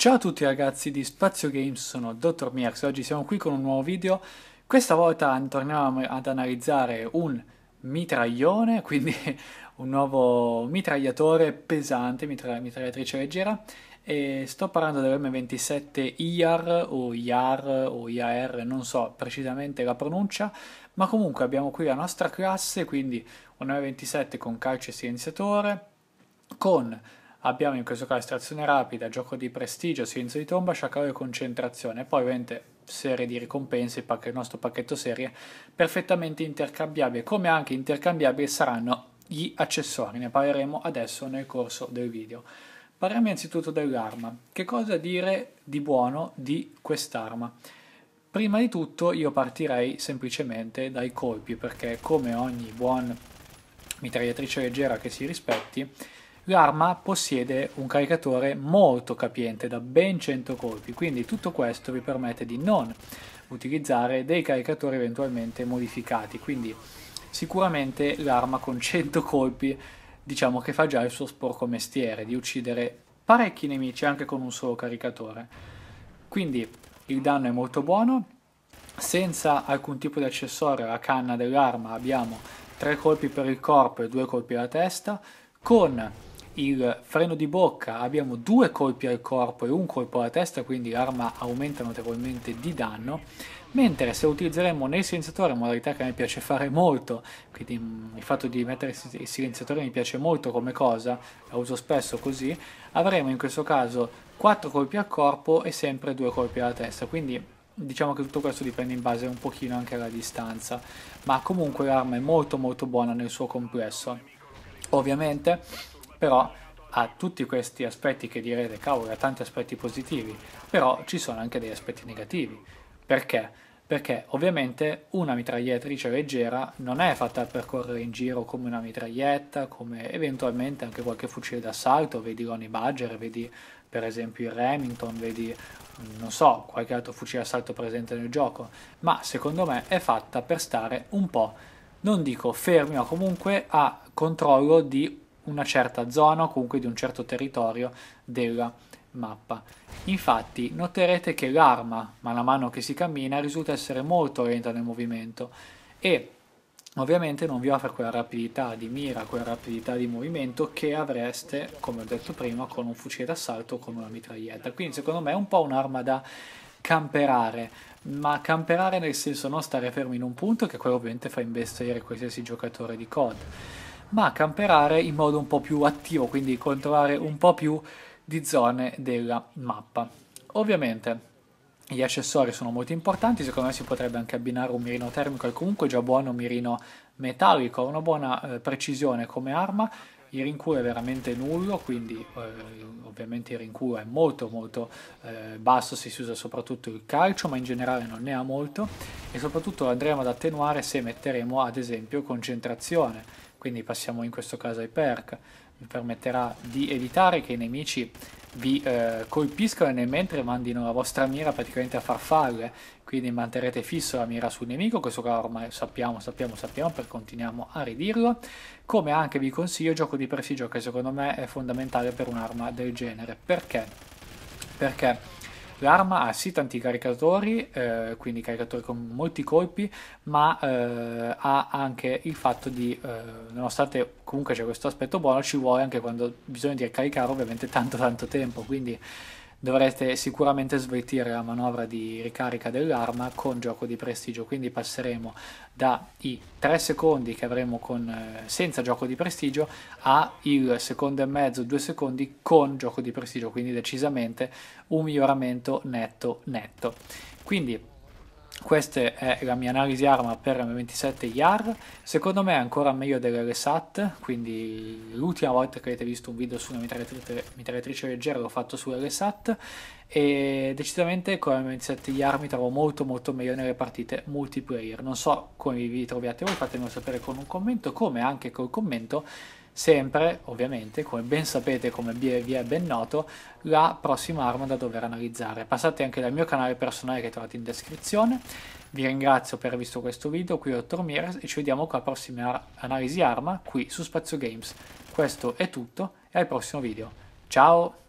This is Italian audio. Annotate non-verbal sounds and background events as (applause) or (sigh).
Ciao a tutti ragazzi di Spazio Games, sono Dottor Mirx e oggi siamo qui con un nuovo video. Questa volta torniamo ad analizzare un mitraglione, (laughs) quindi un nuovo mitragliatore pesante, mitra mitragliatrice leggera. E sto parlando dell'M27 IAR o IAR o IAR, non so precisamente la pronuncia, ma comunque abbiamo qui la nostra classe, quindi un M27 con calcio e silenziatore, con Abbiamo in questo caso estrazione rapida, gioco di prestigio, silenzio di tomba, sciacallo e concentrazione. Poi ovviamente serie di ricompense, il nostro pacchetto serie, perfettamente intercambiabile, come anche intercambiabili saranno gli accessori, ne parleremo adesso nel corso del video. Parliamo innanzitutto dell'arma. Che cosa dire di buono di quest'arma? Prima di tutto io partirei semplicemente dai colpi, perché come ogni buon mitragliatrice leggera che si rispetti, L'arma possiede un caricatore molto capiente da ben 100 colpi, quindi tutto questo vi permette di non utilizzare dei caricatori eventualmente modificati, quindi sicuramente l'arma con 100 colpi diciamo che fa già il suo sporco mestiere di uccidere parecchi nemici anche con un solo caricatore. Quindi il danno è molto buono, senza alcun tipo di accessorio la canna dell'arma abbiamo 3 colpi per il corpo e 2 colpi alla testa, con il freno di bocca abbiamo due colpi al corpo e un colpo alla testa, quindi l'arma aumenta notevolmente di danno, mentre se utilizzeremo nel silenziatore, modalità che mi piace fare molto, quindi mm, il fatto di mettere il silenziatore mi piace molto come cosa, la uso spesso così, avremo in questo caso 4 colpi al corpo e sempre due colpi alla testa, quindi diciamo che tutto questo dipende in base un pochino anche alla distanza, ma comunque l'arma è molto molto buona nel suo complesso. Ovviamente però ha tutti questi aspetti che direte, cavolo, ha tanti aspetti positivi, però ci sono anche degli aspetti negativi. Perché? Perché ovviamente una mitragliatrice leggera non è fatta per correre in giro come una mitraglietta, come eventualmente anche qualche fucile d'assalto, vedi Lonnie Badger, vedi per esempio il Remington, vedi non so, qualche altro fucile d'assalto presente nel gioco, ma secondo me è fatta per stare un po', non dico fermi, ma comunque a controllo di una certa zona o comunque di un certo territorio della mappa. Infatti noterete che l'arma, man mano che si cammina, risulta essere molto lenta nel movimento e ovviamente non vi offre quella rapidità di mira, quella rapidità di movimento che avreste, come ho detto prima, con un fucile d'assalto o con una mitraglietta. Quindi secondo me è un po' un'arma da camperare, ma camperare nel senso non stare fermo in un punto, che quello ovviamente fa investire qualsiasi giocatore di COD ma camperare in modo un po' più attivo, quindi controllare un po' più di zone della mappa. Ovviamente gli accessori sono molto importanti, secondo me si potrebbe anche abbinare un mirino termico e comunque già buono un mirino metallico, una buona eh, precisione come arma, il rinculo è veramente nullo, quindi eh, ovviamente il rinculo è molto molto eh, basso se si usa soprattutto il calcio, ma in generale non ne ha molto e soprattutto lo andremo ad attenuare se metteremo ad esempio concentrazione quindi passiamo in questo caso ai perk, vi permetterà di evitare che i nemici vi eh, colpiscano e nel mentre mandino la vostra mira praticamente a farfalle, quindi manterrete fisso la mira sul nemico, questo qua ormai sappiamo, sappiamo, sappiamo, per continuiamo a ridirlo, come anche vi consiglio gioco di prestigio che secondo me è fondamentale per un'arma del genere, perché? Perché L'arma ha sì tanti caricatori, eh, quindi caricatori con molti colpi, ma eh, ha anche il fatto di, eh, nonostante comunque c'è questo aspetto buono, ci vuole anche quando bisogna caricare ovviamente tanto tanto tempo, quindi dovrete sicuramente sveltire la manovra di ricarica dell'arma con gioco di prestigio quindi passeremo dai 3 secondi che avremo con, eh, senza gioco di prestigio a il secondo e mezzo 2 secondi con gioco di prestigio quindi decisamente un miglioramento netto netto quindi questa è la mia analisi arma per M27 YAR, secondo me è ancora meglio dell'LSAT, quindi l'ultima volta che avete visto un video su una mitragliatrice, mitragliatrice leggera l'ho fatto sull'LSAT e decisamente con M27 YAR mi trovo molto molto meglio nelle partite multiplayer, non so come vi troviate voi, fatemelo sapere con un commento, come anche col commento Sempre, ovviamente, come ben sapete, come vi è ben noto, la prossima arma da dover analizzare. Passate anche dal mio canale personale che trovate in descrizione. Vi ringrazio per aver visto questo video, qui è Dottor e ci vediamo con la prossima ar analisi arma qui su Spazio Games. Questo è tutto e al prossimo video. Ciao!